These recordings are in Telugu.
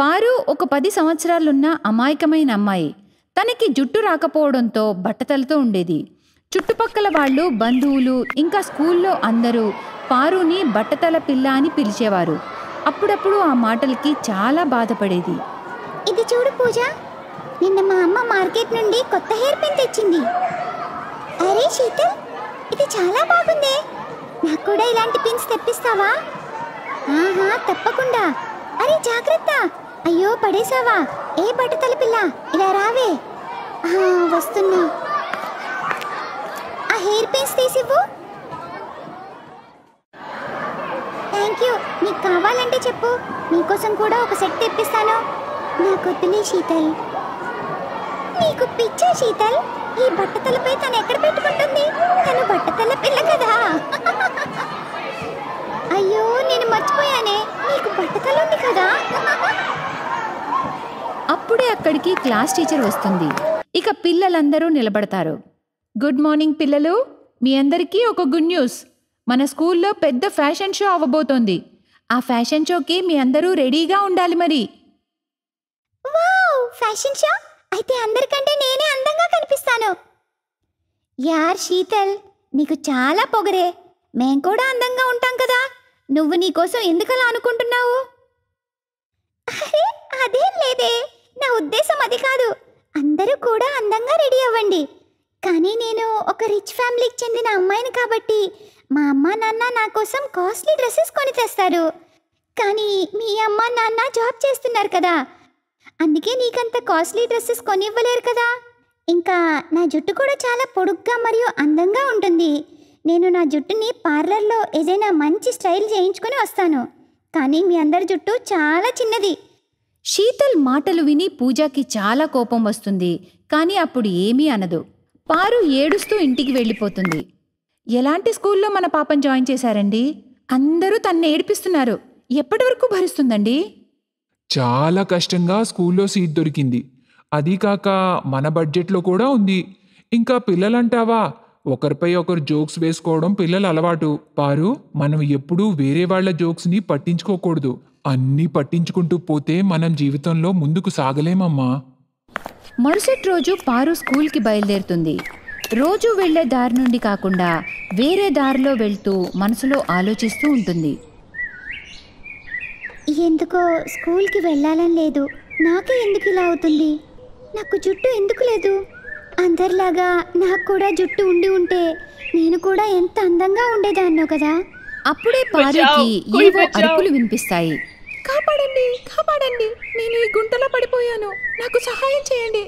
పారు ఒక పది సంవత్సరాలున్న అమాయకమైన అమ్మాయి తనకి జుట్టు రాకపోవడంతో బట్టతలతో ఉండేది చుట్టుపక్కల వాళ్ళు బంధువులు ఇంకా స్కూల్లో అందరూ పారుని బట్టతల పిల్ల అని పిలిచేవారు అప్పుడప్పుడు ఆ మాటలకి చాలా బాధపడేది ఇది చూడు పూజ నిన్న మా అమ్మ మార్కెట్ నుండి కొత్త హెయిర్ పిన్ తెచ్చింది అరే శీతల్ ఇది చాలా బాగుంది నాకు కూడా ఇలాంటి పిన్స్ తెప్పిస్తావా ఆహా తప్పకుండా అరే జాగ్రత్త అయ్యో పడేసావా ఏ బట్టతల పిల్ల ఇలా రావే వస్తున్నా ఆ హెయిర్ పిన్స్ తీసివ్వు థ్యాంక్ యూ నీకు కావాలంటే చెప్పు నీకోసం కూడా ఒక సెట్ తెప్పిస్తాను నాకొద్దులే శీతల్ నీకు పిచ్చా శీతల్ ఈ బట్టతలపై తను ఎక్కడ పెట్టుకుంటుంది తను బట్టతల పిల్ల కదా అయ్యో నేను మర్చిపోయానే నీకు తల ఉంది కదా అప్పుడే అక్కడికి క్లాస్ టీచర్ వస్తుంది ఇక పిల్లలందరూ నిలబడతారు గుడ్ మార్నింగ్ పిల్లలు మీ అందరికీ ఒక గుడ్ న్యూస్ మన స్కూల్లో పెద్ద ఫ్యాషన్ షో అవ్వబోతోంది ఆ ఫ్యాషన్ షోకి మీ అందరూ రెడీగా ఉండాలి మరి ఫ్యాషన్ షో అయితే అందరికంటే నేనే అందంగా కనిపిస్తాను యార్ శీతల్ నీకు చాలా పొగరే మేం కూడా అందంగా ఉంటాం కదా నువ్వు నీకోసం ఎందుకలా అనుకుంటున్నావు అదేం లేదే నా ఉద్దేశం అది కాదు అందరూ కూడా అందంగా రెడీ అవ్వండి కానీ నేను ఒక రిచ్ ఫ్యామిలీకి చెందిన అమ్మాయిని కాబట్టి మా అమ్మ నాన్న నా కోసం కాస్ట్లీ డ్రెస్సెస్ కొని తెస్తారు కానీ మీ అమ్మ నాన్న జాబ్ చేస్తున్నారు కదా అందుకే నీకంత కాస్ట్లీ డ్రెస్సెస్ కొని ఇవ్వలేరు కదా ఇంకా నా జుట్టు కూడా చాలా పొడుగ్గా మరియు అందంగా ఉంటుంది నేను నా జుట్టుని పార్లర్లో ఏదైనా మంచి స్టైల్ చేయించుకొని వస్తాను కానీ మీ అందరి జుట్టు చాలా చిన్నది శీతల్ మాటలు విని పూజాకి చాలా కోపం వస్తుంది కానీ అప్పుడు ఏమీ అనదు పారు ఏడుస్తూ ఇంటికి వెళ్ళిపోతుంది ఎలాంటి స్కూల్లో మన పాపం జాయిన్ చేశారండి అందరూ తన్ను ఏడిపిస్తున్నారు ఎప్పటి వరకు భరిస్తుందండి చాలా కష్టంగా స్కూల్లో సీట్ దొరికింది అది కాక మన బడ్జెట్లో కూడా ఉంది ఇంకా పిల్లలంటావా ఒకరిపై ఒకరు జోక్స్ వేసుకోవడం పిల్లల అలవాటు పారు మనం ఎప్పుడూ వేరే వాళ్ళ జోక్స్ని పట్టించుకోకూడదు అన్నీ పట్టించుకుంటూ పోతే మనం జీవితంలో ముందుకు సాగలేమమ్మా మరుసటి రోజు పారు స్కూల్కి బయలుదేరుతుంది రోజు వెళ్లే దారి నుండి కాకుండా వేరే దారిలో వెళ్తూ మనసులో ఆలోచిస్తూ ఉంటుంది ఎందుకో స్కూల్కి వెళ్ళాలని లేదు నాకే ఎందుకు ఇలా అవుతుంది నాకు జుట్టు ఎందుకు లేదు అందరిలాగా నాకు కూడా జుట్టు ఉండి ఉంటే నేను కూడా ఎంత అందంగా ఉండేదాన్నో కదా అప్పుడే పారుకి ఏవో అరుపులు వినిపిస్తాయి కాపాడండి కాపాడండి నేను ఈ గుంటలో పడిపోయాను నాకు సహాయం చేయండి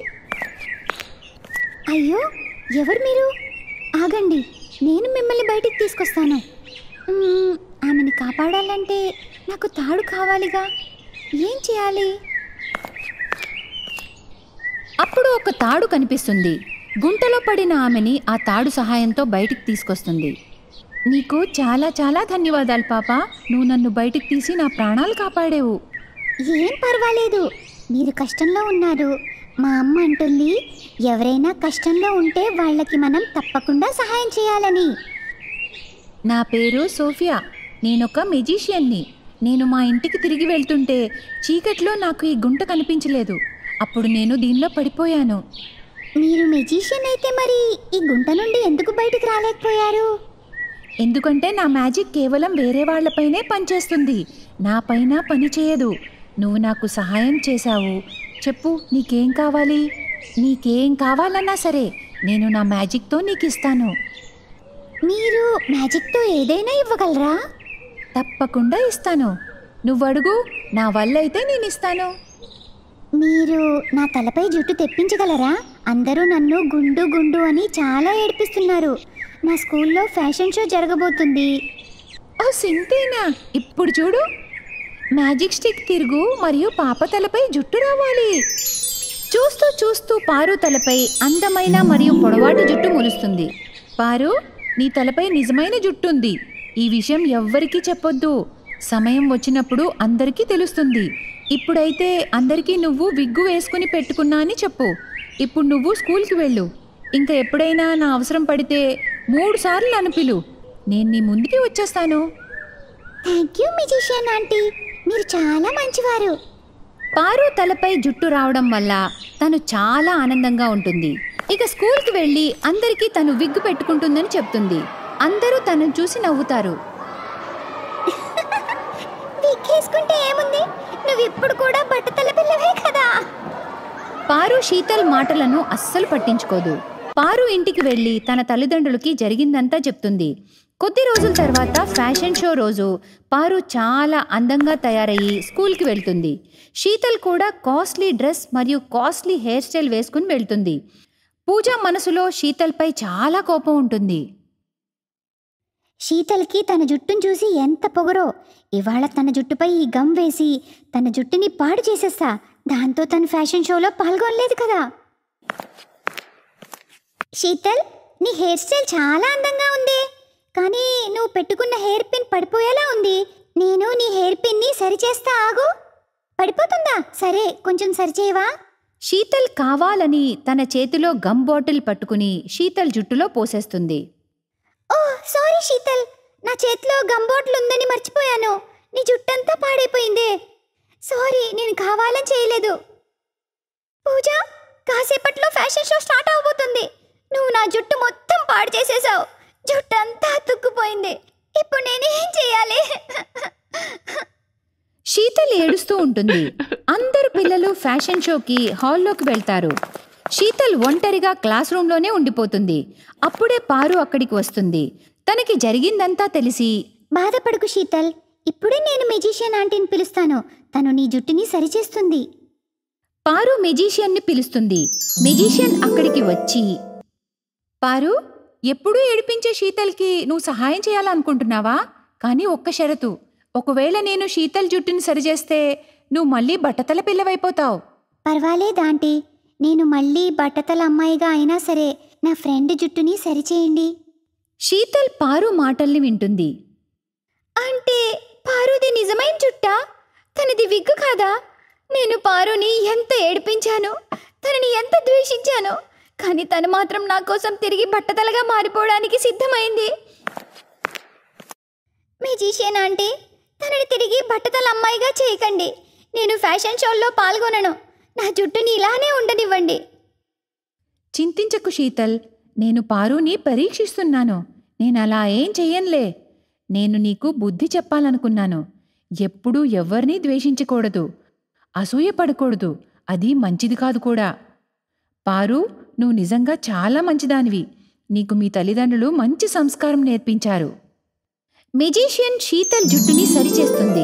అయ్యో ఎవరు మీరు ఆగండి నేను మిమ్మల్ని బయటికి తీసుకొస్తాను ఆమెని కాపాడాలంటే నాకు తాడు కావాలిగా ఏం చేయాలి అప్పుడు ఒక తాడు కనిపిస్తుంది గుంటలో పడిన ఆమెని ఆ తాడు సహాయంతో బయటికి తీసుకొస్తుంది నీకు చాలా చాలా ధన్యవాదాలు పాప నువ్వు నన్ను బయటికి తీసి నా ప్రాణాలు కాపాడేవు ఏం పర్వాలేదు మీరు కష్టంలో ఉన్నారు మా అమ్మ అంటుంది ఎవరైనా కష్టంలో ఉంటే వాళ్ళకి మనం తప్పకుండా సహాయం చేయాలని నా పేరు సోఫియా నేనొక మెజీషియన్ని నేను మా ఇంటికి తిరిగి వెళ్తుంటే చీకట్లో నాకు ఈ గుంట కనిపించలేదు అప్పుడు నేను దీనిలో పడిపోయాను మీరు మెజీషియన్ అయితే మరి ఈ గుంట నుండి ఎందుకు బయటికి రాలేకపోయారు ఎందుకంటే నా మ్యాజిక్ కేవలం వేరే వాళ్లపైనే పనిచేస్తుంది నాపైన పని చేయదు నువ్వు నాకు సహాయం చేశావు చెప్పు నీకేం కావాలి నీకేం కావాలన్నా సరే నేను నా మ్యాజిక్తో నీకు ఇస్తాను మీరు మ్యాజిక్తో ఏదైనా ఇవ్వగలరా తప్పకుండా ఇస్తాను నువ్వు అడుగు నా వల్ల అయితే నేను ఇస్తాను మీరు నా తలపై జుట్టు తెప్పించగలరా అందరూ నన్ను గుండు గుండు అని చాలా ఏడిపిస్తున్నారు నా స్కూల్లో ఫ్యాషన్ షో జరగబోతుంది ఓ సింతేనా ఇప్పుడు చూడు మ్యాజిక్ స్టిక్ తిరుగు మరియు పాప తలపై జుట్టు రావాలి చూస్తూ చూస్తూ పారు తలపై అందమైన మరియు పొడవాటి జుట్టు మొలుస్తుంది పారు నీ తలపై నిజమైన జుట్టు ఉంది ఈ విషయం ఎవ్వరికీ చెప్పొద్దు సమయం వచ్చినప్పుడు అందరికీ తెలుస్తుంది ఇప్పుడైతే అందరికీ నువ్వు విగ్గు వేసుకుని పెట్టుకున్నా అని చెప్పు ఇప్పుడు నువ్వు స్కూల్కి వెళ్ళు ఇంకా ఎప్పుడైనా నా అవసరం పడితే మూడు సార్లు నన్ను పిలు నేను నీ ముందుకి వచ్చేస్తాను థ్యాంక్ యూ మ్యూజిషియన్ ఆంటీ మీరు చాలా మంచివారు పారు తలపై జుట్టు రావడం వల్ల తను చాలా ఆనందంగా ఉంటుంది ఇక స్కూల్కి వెళ్ళి అందరికీ తను విగ్గు పెట్టుకుంటుందని చెప్తుంది అందరూ తనను చూసి నవ్వుతారు విగ్గేసుకుంటే ఏముంది నువ్వు ఇప్పుడు కూడా బట్టతల పిల్లవే కదా పారు శీతల్ మాటలను అస్సలు పట్టించుకోదు పారు ఇంటికి వెళ్ళి తన తల్లిదండ్రులకి జరిగిందంతా చెప్తుంది కొద్ది రోజుల తర్వాత ఫ్యాషన్ షో రోజు పారు చాలా అందంగా తయారయ్యి స్కూల్కి వెళ్తుంది శీతల్ కూడా కాస్ట్లీ డ్రెస్ మరియు కాస్ట్లీ హెయిర్ స్టైల్ వేసుకుని వెళ్తుంది పూజ మనసులో శీతల్పై చాలా కోపం ఉంటుంది శీతల్కి తన జుట్టును చూసి ఎంత పొగరో ఇవాళ తన జుట్టుపై ఈ గమ్ వేసి తన జుట్టుని పాడు చేసేస్తా దాంతో తన ఫ్యాషన్ షోలో పాల్గొనలేదు కదా శీతల్ నీ హెయిర్ స్టైల్ చాలా అందంగా ఉంది కానీ నువ్వు పెట్టుకున్న హెయిర్ పిన్ పడిపోయేలా ఉంది నేను నీ హెయిర్ పిన్ని సరిచేస్తా ఆగు పడిపోతుందా సరే కొంచెం సరిచేయవా శీతల్ కావాలని తన చేతిలో గమ్ బాటిల్ పట్టుకుని శీతల్ జుట్టులో పోసేస్తుంది ఓ సారీ శీతల్ నా చేతిలో బాటిల్ ఉందని మర్చిపోయాను నీ జుట్టంతా పాడైపోయింది సారీ నేను కావాలని చేయలేదు పూజ కాసేపట్లో ఫ్యాషన్ షో స్టార్ట్ అవబోతుంది నువ్వు నా జుట్టు మొత్తం పాడు చేసేసావు జుట్టంతా తుక్కుపోయింది ఇప్పుడు నేనేం చేయాలి శీతల్ ఏడుస్తూ ఉంటుంది అందరు పిల్లలు ఫ్యాషన్ షోకి హాల్లోకి వెళ్తారు శీతల్ ఒంటరిగా క్లాస్ రూమ్లోనే ఉండిపోతుంది అప్పుడే పారు అక్కడికి వస్తుంది తనకి జరిగిందంతా తెలిసి బాధపడకు శీతల్ ఇప్పుడే నేను మెజీషియన్ ఆంటీని పిలుస్తాను తను నీ జుట్టుని సరిచేస్తుంది పారు మెజీషియన్ని పిలుస్తుంది మెజీషియన్ అక్కడికి వచ్చి పారు ఎప్పుడూ ఏడిపించే శీతల్కి నువ్వు సహాయం చేయాలనుకుంటున్నావా కానీ ఒక్క షరతు ఒకవేళ నేను శీతల్ జుట్టుని సరిచేస్తే నువ్వు మళ్ళీ బట్టతల పిల్లవైపోతావు పర్వాలేదాంటీ నేను మళ్ళీ బట్టతల అమ్మాయిగా అయినా సరే నా ఫ్రెండ్ జుట్టుని సరిచేయండి శీతల్ పారు మాటల్ని వింటుంది అంటే పారుది నిజమైన జుట్టా తనది విగ్గు కాదా నేను పారుని ఎంత ఏడిపించాను తనని ఎంత ద్వేషించాను కానీ తను మాత్రం నా కోసం తిరిగి బట్టతలగా మారిపోవడానికి సిద్ధమైంది మెజీషియన్ అంటే తనని తిరిగి బట్టతల అమ్మాయిగా చేయకండి నేను ఫ్యాషన్ షోల్లో పాల్గొనను నా జుట్టుని ఇలానే ఉండనివ్వండి చింతించకు శీతల్ నేను పారుని పరీక్షిస్తున్నాను నేను అలా ఏం చెయ్యంలే నేను నీకు బుద్ధి చెప్పాలనుకున్నాను ఎప్పుడూ ఎవ్వరినీ ద్వేషించకూడదు అసూయపడకూడదు అది మంచిది కాదు కూడా పారు నువ్వు నిజంగా చాలా మంచిదానివి నీకు మీ తల్లిదండ్రులు మంచి సంస్కారం నేర్పించారు మెజీషియన్ శీతల్ జుట్టుని సరిచేస్తుంది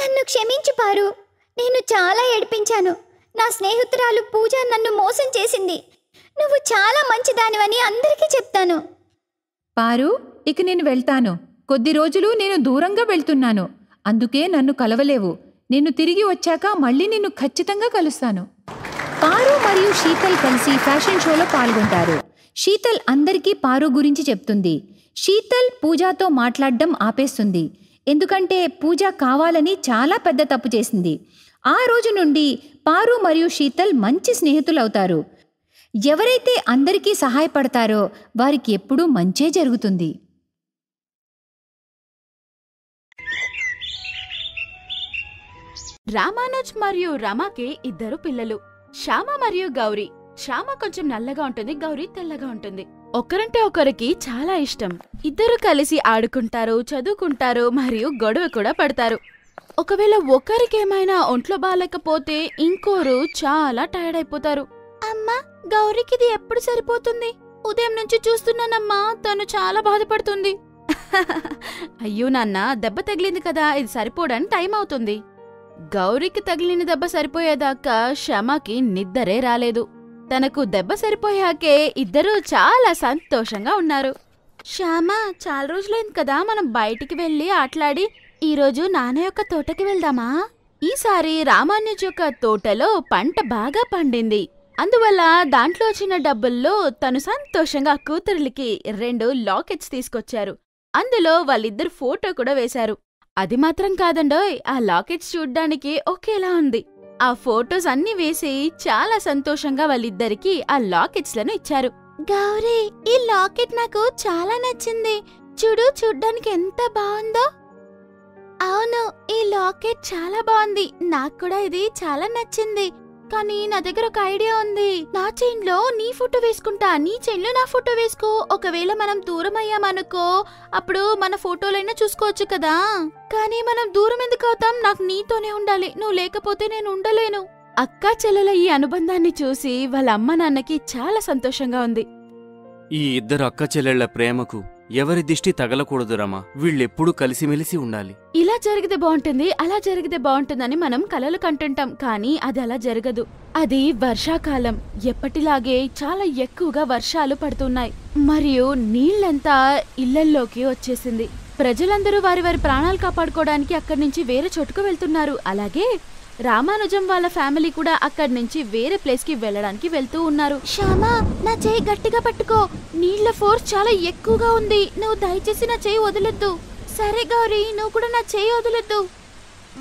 నన్ను క్షమించి పారు నేను చాలా ఏడిపించాను నా స్నేహితురాలు పూజ నన్ను మోసం చేసింది నువ్వు చాలా మంచిదానివని అందరికీ చెప్తాను పారు ఇక నేను వెళ్తాను కొద్ది రోజులు నేను దూరంగా వెళ్తున్నాను అందుకే నన్ను కలవలేవు నిన్ను తిరిగి వచ్చాక మళ్ళీ నిన్ను ఖచ్చితంగా కలుస్తాను పారు మరియు శీతల్ కలిసి ఫ్యాషన్ షోలో పాల్గొంటారు శీతల్ అందరికీ పారు గురించి చెప్తుంది శీతల్ పూజాతో మాట్లాడడం ఆపేస్తుంది ఎందుకంటే పూజ కావాలని చాలా పెద్ద తప్పు చేసింది ఆ రోజు నుండి పారు మరియు శీతల్ మంచి స్నేహితులవుతారు ఎవరైతే అందరికీ సహాయపడతారో వారికి ఎప్పుడూ మంచే జరుగుతుంది రామానుజ్ మరియు రమాకి ఇద్దరు పిల్లలు శ్యామ మరియు గౌరీ శ్యామ కొంచెం నల్లగా ఉంటుంది గౌరీ తెల్లగా ఉంటుంది ఒకరంటే ఒకరికి చాలా ఇష్టం ఇద్దరు కలిసి ఆడుకుంటారు చదువుకుంటారు మరియు గొడవ కూడా పడతారు ఒకవేళ ఒకరికేమైనా ఒంట్లో బాగాలేకపోతే ఇంకోరు చాలా టైర్డ్ అయిపోతారు అమ్మా గౌరీకిది ఎప్పుడు సరిపోతుంది ఉదయం నుంచి చూస్తున్నానమ్మా తను చాలా బాధపడుతుంది అయ్యో నాన్న దెబ్బ తగిలింది కదా ఇది సరిపోడానికి టైం అవుతుంది గౌరికి తగిలిన దెబ్బ సరిపోయేదాకా శ్యామకి నిద్దరే రాలేదు తనకు దెబ్బ సరిపోయాకే ఇద్దరూ చాలా సంతోషంగా ఉన్నారు శ్యామ చాలా రోజులైంది కదా మనం బయటికి వెళ్ళి ఆటలాడి ఈరోజు నాన్న యొక్క తోటకి వెళ్దామా ఈసారి రామానుజ్ యొక్క తోటలో పంట బాగా పండింది అందువల్ల దాంట్లో వచ్చిన డబ్బుల్లో తను సంతోషంగా కూతురులకి రెండు లాకెట్స్ తీసుకొచ్చారు అందులో వాళ్ళిద్దరు ఫోటో కూడా వేశారు అది మాత్రం కాదండోయ్ ఆ లాకెట్స్ చూడ్డానికి ఒకేలా ఉంది ఆ ఫోటోస్ అన్ని వేసి చాలా సంతోషంగా వాళ్ళిద్దరికి ఆ లాకెట్స్ లను ఇచ్చారు గౌరీ ఈ లాకెట్ నాకు చాలా నచ్చింది చూడు చూడ్డానికి ఎంత బాగుందో అవును ఈ లాకెట్ చాలా బాగుంది నాకు కూడా ఇది చాలా నచ్చింది కానీ నా దగ్గర ఒక ఐడియా ఉంది నా చైన్ లో నీ ఫోటో వేసుకుంటా నీ చైన్ లో నా ఫోటో వేసుకో ఒకవేళ మనం దూరం అయ్యామనుకో అప్పుడు మన ఫోటోలైనా చూసుకోవచ్చు కదా కానీ మనం దూరం ఎందుకు అవుతాం నాకు నీతోనే ఉండాలి నువ్వు లేకపోతే నేను ఉండలేను అక్కా చెల్లెల ఈ అనుబంధాన్ని చూసి వాళ్ళ అమ్మ నాన్నకి చాలా సంతోషంగా ఉంది ఈ ఇద్దరు అక్క చెల్లెళ్ల ప్రేమకు ఎవరి దిష్టి తగలకూడదు రమా వీళ్ళెప్పుడూ కలిసిమెలిసి ఉండాలి ఇలా జరిగితే బాగుంటుంది అలా జరిగితే బాగుంటుందని మనం కలలు కంటుంటాం కానీ అది అలా జరగదు అది వర్షాకాలం ఎప్పటిలాగే చాలా ఎక్కువగా వర్షాలు పడుతున్నాయి మరియు నీళ్లంతా ఇళ్లల్లోకి వచ్చేసింది ప్రజలందరూ వారి వారి ప్రాణాలు కాపాడుకోవడానికి అక్కడి నుంచి వేరే చోటుకు వెళ్తున్నారు అలాగే రామానుజం వాళ్ళ ఫ్యామిలీ కూడా అక్కడి నుంచి వేరే ప్లేస్ కి వెళ్ళడానికి వెళ్తూ ఉన్నారు శ్యామా నా చేయి గట్టిగా పట్టుకో నీళ్ల ఫోర్స్ చాలా ఎక్కువగా ఉంది నువ్వు దయచేసి నా చేయి వదలొద్దు సరే గౌరీ నువ్వు కూడా నా చేయి వదలొద్దు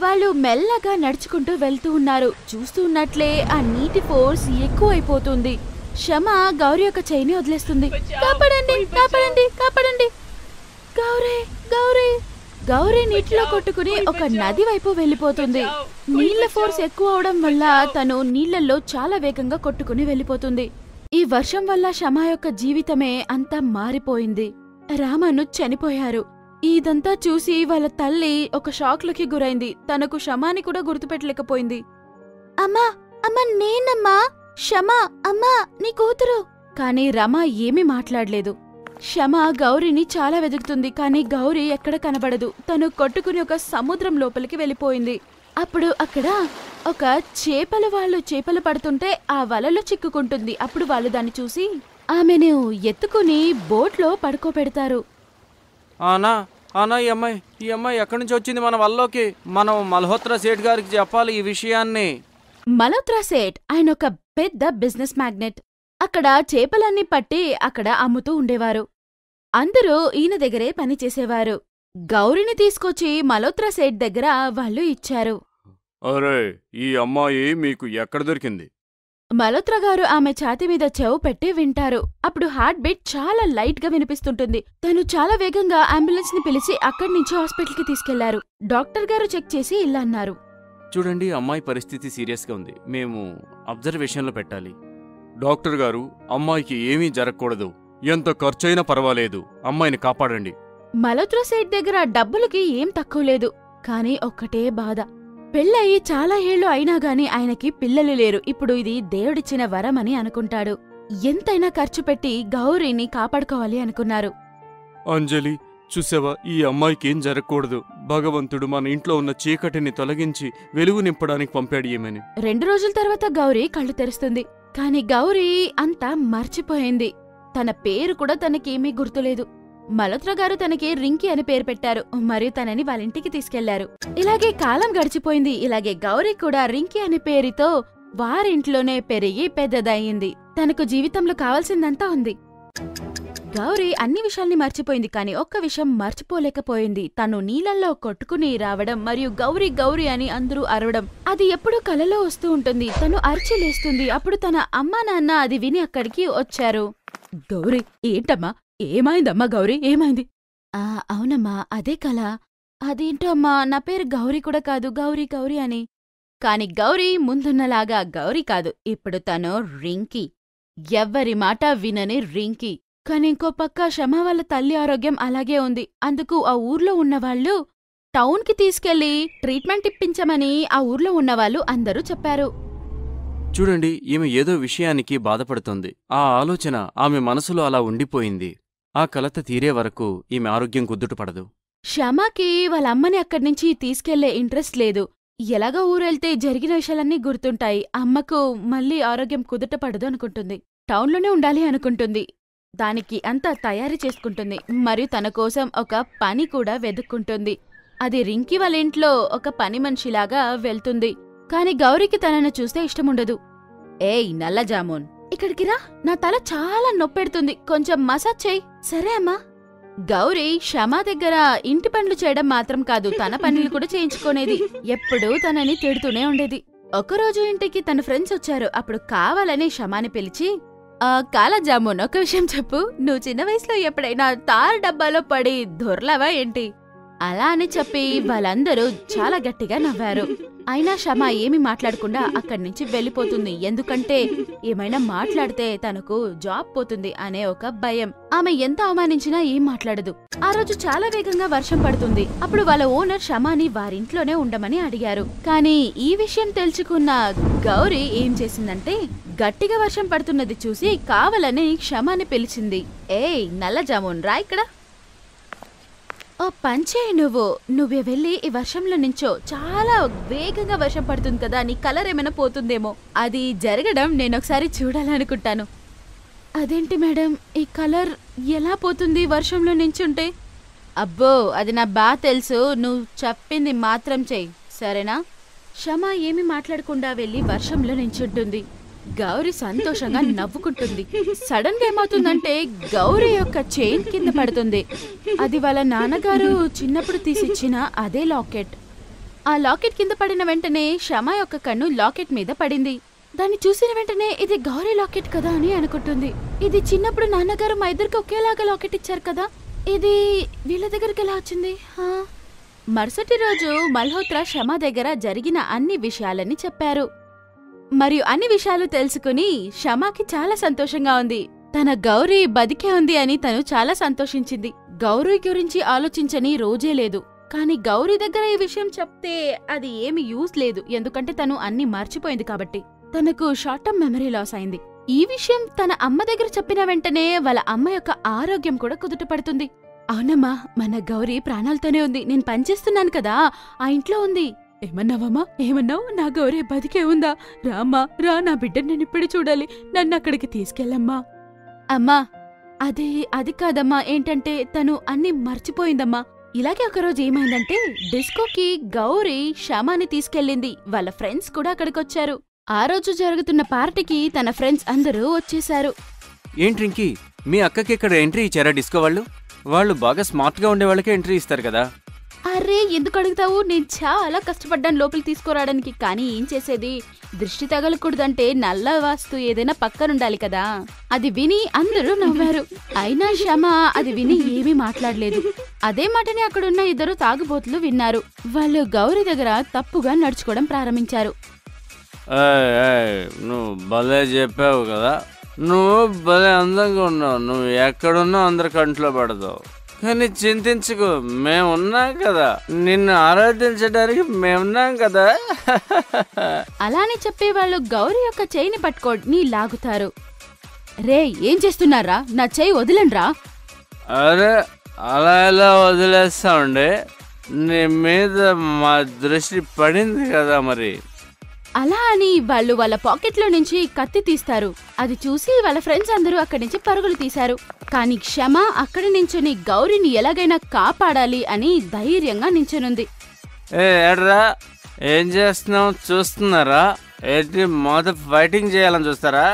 వాళ్ళు మెల్లగా నడుచుకుంటూ వెళ్తూ ఉన్నారు చూస్తున్నట్లే ఆ నీటి ఫోర్స్ ఎక్కువైపోతుంది శమ గౌరీ యొక్క చైని వదిలేస్తుంది కాపాడండి కాపాడండి కాపాడండి గౌరీ గౌరీ గౌరీ నీటిలో కొట్టుకుని ఒక నది వైపు వెళ్ళిపోతుంది నీళ్ల ఫోర్స్ ఎక్కువ అవడం వల్ల తను నీళ్లలో చాలా వేగంగా కొట్టుకుని వెళ్ళిపోతుంది ఈ వర్షం వల్ల శమ యొక్క జీవితమే అంతా మారిపోయింది రామను చనిపోయారు ఇదంతా చూసి వాళ్ళ తల్లి ఒక షాక్లకి గురైంది తనకు శమాని కూడా గుర్తుపెట్టలేకపోయింది అమ్మా అమ్మ నేనమ్మా శమా అమ్మా నీ కూతురు కానీ రమ ఏమీ మాట్లాడలేదు క్షమ గౌరిని చాలా వెదుకుతుంది కానీ గౌరి ఎక్కడ కనబడదు తను కొట్టుకుని ఒక సముద్రం లోపలికి వెళ్ళిపోయింది అప్పుడు అక్కడ ఒక చేపల వాళ్ళు చేపలు పడుతుంటే ఆ వలలో చిక్కుకుంటుంది అప్పుడు వాళ్ళు దాన్ని చూసి ఆమెను ఎత్తుకుని బోట్లో పడుకోబెడతారు ఆనా ఈ అమ్మాయి ఎక్కడి నుంచి వచ్చింది మన వల్లోకి మనం మల్హోత్రా సేట్ గారికి చెప్పాలి ఈ విషయాన్ని మల్హోత్రా సేట్ ఆయన ఒక పెద్ద బిజినెస్ మ్యాగ్నెట్ అక్కడ చేపలన్నీ పట్టి అక్కడ అమ్ముతూ ఉండేవారు అందరూ ఈయన దగ్గరే పనిచేసేవారు గౌరిని తీసుకొచ్చి మలోత్రా సేట్ దగ్గర వాళ్ళు ఇచ్చారు ఈ అమ్మాయి మీకు ఎక్కడ దొరికింది మలోత్రా గారు ఆమె ఛాతి మీద చెవు పెట్టి వింటారు అప్పుడు హార్ట్ బీట్ చాలా లైట్ గా వినిపిస్తుంటుంది తను చాలా వేగంగా అంబులెన్స్ ని పిలిచి అక్కడి నుంచి హాస్పిటల్ కి తీసుకెళ్లారు డాక్టర్ గారు చెక్ చేసి ఇలా అన్నారు చూడండి అమ్మాయి పరిస్థితి సీరియస్ గా ఉంది మేము అబ్జర్వేషన్ లో పెట్టాలి డాక్టర్ గారు అమ్మాయికి ఏమీ జరగకూడదు ఎంత ఖర్చైనా పర్వాలేదు అమ్మాయిని కాపాడండి మలత్ర సైడ్ దగ్గర డబ్బులకి ఏం తక్కువ లేదు కాని ఒక్కటే బాధ పెళ్ళయి చాలా ఏళ్ళు అయినా గాని ఆయనకి పిల్లలు లేరు ఇప్పుడు ఇది దేవుడిచ్చిన వరం అని అనుకుంటాడు ఎంతైనా ఖర్చు పెట్టి గౌరీని కాపాడుకోవాలి అనుకున్నారు అంజలి చూసావా ఈ అమ్మాయికి ఏం జరగకూడదు భగవంతుడు మన ఇంట్లో ఉన్న చీకటిని తొలగించి వెలుగు నింపడానికి పంపాడు ఏమని రెండు రోజుల తర్వాత గౌరీ కళ్ళు తెరుస్తుంది కాని గౌరీ అంతా మర్చిపోయింది తన పేరు కూడా తనకేమీ గుర్తులేదు మలత్ర గారు తనకి రింకీ అని పేరు పెట్టారు మరియు తనని వాళ్ళ ఇంటికి తీసుకెళ్లారు ఇలాగే కాలం గడిచిపోయింది ఇలాగే గౌరీ కూడా రింకీ అనే పేరుతో వారింట్లోనే పెరిగి పెద్దదయ్యింది తనకు జీవితంలో కావాల్సిందంతా ఉంది గౌరీ అన్ని విషయాల్ని మర్చిపోయింది కానీ ఒక్క విషయం మర్చిపోలేకపోయింది తను నీళ్ళల్లో కొట్టుకుని రావడం మరియు గౌరీ గౌరీ అని అందరూ అరవడం అది ఎప్పుడూ కలలో వస్తూ ఉంటుంది తను అరిచి లేస్తుంది అప్పుడు తన అమ్మా నాన్న అది విని అక్కడికి వచ్చారు గౌరీ ఏంటమ్మా ఏమైందమ్మా గౌరీ ఏమైంది ఆ అవునమ్మా అదే కళ అదేంటో అమ్మా నా పేరు గౌరీ కూడా కాదు గౌరీ గౌరీ అని కాని గౌరీ ముందున్నలాగా గౌరీ కాదు ఇప్పుడు తను రింకీ ఎవ్వరి మాట వినని రింకీ కాని ఇంకో పక్క శమ వాళ్ళ తల్లి ఆరోగ్యం అలాగే ఉంది అందుకు ఆ ఊర్లో ఉన్నవాళ్ళు టౌన్కి తీసుకెళ్లి ట్రీట్మెంట్ ఇప్పించమని ఆ ఊర్లో ఉన్నవాళ్ళు అందరూ చెప్పారు చూడండి ఈమె ఏదో విషయానికి బాధపడుతోంది ఆ ఆలోచన ఆమె మనసులో అలా ఉండిపోయింది ఆ కలత తీరే వరకు ఈమె ఆరోగ్యం కుదుటపడదు శ్యామాకి వాళ్ళమ్మని అక్కడి నుంచి తీసుకెళ్లే ఇంట్రెస్ట్ లేదు ఎలాగో ఊరెళ్తే జరిగిన విషయాలన్నీ గుర్తుంటాయి అమ్మకు మళ్ళీ ఆరోగ్యం కుదుటపడదు అనుకుంటుంది టౌన్లోనే ఉండాలి అనుకుంటుంది దానికి అంతా తయారీ చేసుకుంటుంది మరియు తన కోసం ఒక పని కూడా వెతుక్కుంటుంది అది రింకి వాళ్ళ ఇంట్లో ఒక పని మనిషిలాగా వెళ్తుంది కాని గౌరికి తనను చూస్తే ఇష్టముండదు ఏయ్ నల్లజామున్ ఇక్కడికి రా నా తల చాలా నొప్పెడుతుంది కొంచెం మసాజ్ చేయి సరే అమ్మా గౌరీ క్షమా దగ్గర ఇంటి పనులు చేయడం మాత్రం కాదు తన పనులు కూడా చేయించుకునేది ఎప్పుడూ తనని తిడుతూనే ఉండేది ఒకరోజు ఇంటికి తన ఫ్రెండ్స్ వచ్చారు అప్పుడు కావాలని క్షమాని పిలిచి ఆ జామూన్ ఒక విషయం చెప్పు నువ్వు చిన్న వయసులో ఎప్పుడైనా తార్ డబ్బాలో పడి దొర్లవా ఏంటి అలా అని చెప్పి వాళ్ళందరూ చాలా గట్టిగా నవ్వారు అయినా శమ ఏమి మాట్లాడకుండా అక్కడి నుంచి వెళ్ళిపోతుంది ఎందుకంటే ఏమైనా మాట్లాడితే తనకు జాబ్ పోతుంది అనే ఒక భయం ఆమె ఎంత అవమానించినా ఏం మాట్లాడదు ఆ రోజు చాలా వేగంగా వర్షం పడుతుంది అప్పుడు వాళ్ళ ఓనర్ శమాని వారింట్లోనే ఉండమని అడిగారు కానీ ఈ విషయం తెలుసుకున్న గౌరీ ఏం చేసిందంటే గట్టిగా వర్షం పడుతున్నది చూసి కావాలని క్షమాని పిలిచింది ఏయ్ జామున్ రా ఇక్కడ ఓ పంచే నువ్వు నువ్వే వెళ్ళి ఈ వర్షంలో నుంచో చాలా వేగంగా వర్షం పడుతుంది కదా నీ కలర్ ఏమైనా పోతుందేమో అది జరగడం నేను ఒకసారి చూడాలనుకుంటాను అదేంటి మేడం ఈ కలర్ ఎలా పోతుంది వర్షంలో నించుంటే అబ్బో అది నా బాగా తెలుసు నువ్వు చెప్పింది మాత్రం చెయ్యి సరేనా క్షమా ఏమి మాట్లాడకుండా వెళ్ళి వర్షంలో నించుంటుంది గౌరీ సంతోషంగా నవ్వుకుంటుంది సడన్ గా ఏమవుతుందంటే గౌరీ యొక్క చైన్ కింద పడుతుంది అది వాళ్ళ నాన్నగారు చిన్నప్పుడు తీసిచ్చిన అదే లాకెట్ ఆ లాకెట్ కింద పడిన వెంటనే శమ యొక్క కన్ను లాకెట్ మీద పడింది దాన్ని చూసిన వెంటనే ఇది గౌరీ లాకెట్ కదా అని అనుకుంటుంది ఇది చిన్నప్పుడు నాన్నగారు మా ఇద్దరికి ఒకేలాగా లాకెట్ ఇచ్చారు కదా ఇది వీళ్ళ దగ్గరికి ఎలా వచ్చింది మరుసటి రోజు మల్హోత్రా శమ దగ్గర జరిగిన అన్ని విషయాలని చెప్పారు మరియు అన్ని విషయాలు తెలుసుకుని షమాకి చాలా సంతోషంగా ఉంది తన గౌరీ బతికే ఉంది అని తను చాలా సంతోషించింది గౌరీ గురించి ఆలోచించని రోజే లేదు కానీ గౌరీ దగ్గర ఈ విషయం చెప్తే అది ఏమి యూజ్ లేదు ఎందుకంటే తను అన్ని మర్చిపోయింది కాబట్టి తనకు షార్ట్ టర్మ్ మెమరీ లాస్ అయింది ఈ విషయం తన అమ్మ దగ్గర చెప్పిన వెంటనే వాళ్ళ అమ్మ యొక్క ఆరోగ్యం కూడా కుదుటపడుతుంది అవునమ్మా మన గౌరీ ప్రాణాలతోనే ఉంది నేను పనిచేస్తున్నాను కదా ఆ ఇంట్లో ఉంది ఏమన్నావమ్మా ఏమన్నావు నా గౌరే బతికే ఉందా రామ్మా రా నా బిడ్డ నేను ఇప్పుడే చూడాలి నన్ను అక్కడికి తీసుకెళ్ళమ్మా అమ్మా అదే అది కాదమ్మా ఏంటంటే తను అన్ని మర్చిపోయిందమ్మా ఇలాగే ఒకరోజు ఏమైందంటే డిస్కోకి గౌరీ శ్యామాని తీసుకెళ్ళింది వాళ్ళ ఫ్రెండ్స్ కూడా అక్కడికొచ్చారు ఆ రోజు జరుగుతున్న పార్టీకి తన ఫ్రెండ్స్ అందరూ వచ్చేశారు ఏంట్రింకి మీ అక్కకి ఇక్కడ ఎంట్రీ ఇచ్చారా డిస్కో వాళ్ళు వాళ్ళు బాగా గా ఉండే వాళ్ళకే ఎంట్రీ ఇస్తారు కదా అరే ఎందుకు అడుగుతావు నేను చాలా కష్టపడ్డాను లోపలి తీసుకురావడానికి కానీ ఏం చేసేది దృష్టి తగలకూడదంటే నల్ల వాస్తు ఏదైనా పక్కనుండాలి కదా అది విని అందరూ నవ్వారు అయినా క్షమ అది విని ఏమీ మాట్లాడలేదు అదే మాటని అక్కడున్న ఇద్దరు తాగుబోతులు విన్నారు వాళ్ళు గౌరి దగ్గర తప్పుగా నడుచుకోవడం ప్రారంభించారు నువ్వు భలే చెప్పావు కదా నువ్వు భలే అందంగా ఉన్నావు నువ్వు ఎక్కడున్నా అందరి కంట్లో పడతావు కానీ మేము మేమున్నాం కదా నిన్ను ఆరాధించడానికి మేమున్నాం కదా అలానే చెప్పే వాళ్ళు గౌరీ యొక్క చేయిని నీ లాగుతారు రే ఏం చేస్తున్నారా నా చేయి వదిలండ్రా అరే అలా ఎలా వదిలేస్తా ఉండే నీ మీద మా దృష్టి పడింది కదా మరి అలా అని వాళ్ళు వాళ్ళ పాకెట్లో నుంచి కత్తి తీస్తారు అది చూసి వాళ్ళ ఫ్రెండ్స్ అందరూ అక్కడి నుంచి పరుగులు తీశారు కానీ క్షమ అక్కడి నుంచుని గౌరిని ఎలాగైనా కాపాడాలి అని ధైర్యంగా నించనుంది ఏం చేస్తున్నావు చూస్తున్నారా ఫైటింగ్ చేయాలని చూస్తారా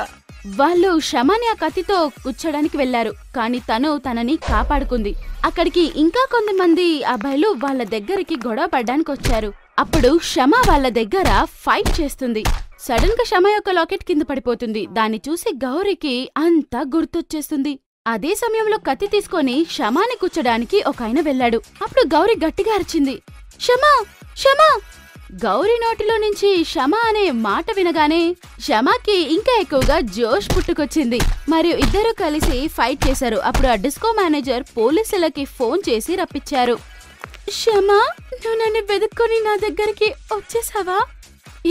వాళ్ళు క్షమని ఆ కత్తితో కూర్చోడానికి వెళ్లారు కానీ తను తనని కాపాడుకుంది అక్కడికి ఇంకా కొంతమంది అబ్బాయిలు వాళ్ళ దగ్గరికి గొడవ పడ్డానికి వచ్చారు అప్పుడు క్షమ వాళ్ళ దగ్గర ఫైట్ చేస్తుంది సడన్ గా శమ యొక్క లాకెట్ కింద పడిపోతుంది దాన్ని చూసి గౌరికి అంతా గుర్తొచ్చేస్తుంది అదే సమయంలో కత్తి తీసుకొని శమాని కూర్చోడానికి ఒక ఆయన వెళ్లాడు అప్పుడు గౌరి గట్టిగా అరిచింది షమా షమా గౌరి నోటిలో నుంచి శమ అనే మాట వినగానే షమాకి ఇంకా ఎక్కువగా జోష్ పుట్టుకొచ్చింది మరియు ఇద్దరు కలిసి ఫైట్ చేశారు అప్పుడు ఆ డిస్కో మేనేజర్ పోలీసులకి ఫోన్ చేసి రప్పించారు శ్యామా నువ్వు నన్ను వెతుక్కొని నా దగ్గరికి వచ్చేసావా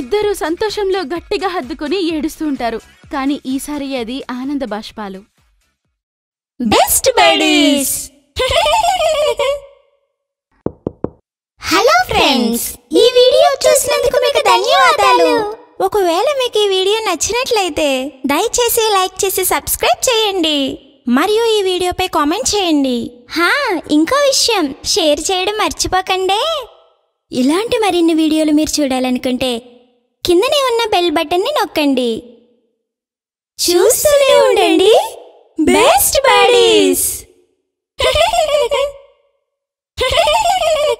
ఇద్దరు సంతోషంలో గట్టిగా హద్దుకొని ఏడుస్తూ ఉంటారు కానీ ఈసారి అది ఆనంద బాష్పాలు బెస్ట్ బడీస్ హలో ఫ్రెండ్స్ ఈ వీడియో చూసినందుకు మీకు ధన్యవాదాలు ఒకవేళ మీకు ఈ వీడియో నచ్చినట్లయితే దయచేసి లైక్ చేసి సబ్స్క్రైబ్ చేయండి మరియు ఈ వీడియోపై కామెంట్ చేయండి హా ఇంకో విషయం షేర్ చేయడం మర్చిపోకండి ఇలాంటి మరిన్ని వీడియోలు మీరు చూడాలనుకుంటే కిందనే ఉన్న బెల్ బటన్ని నొక్కండి చూస్తూనే ఉండండి బెస్ట్ బాడీస్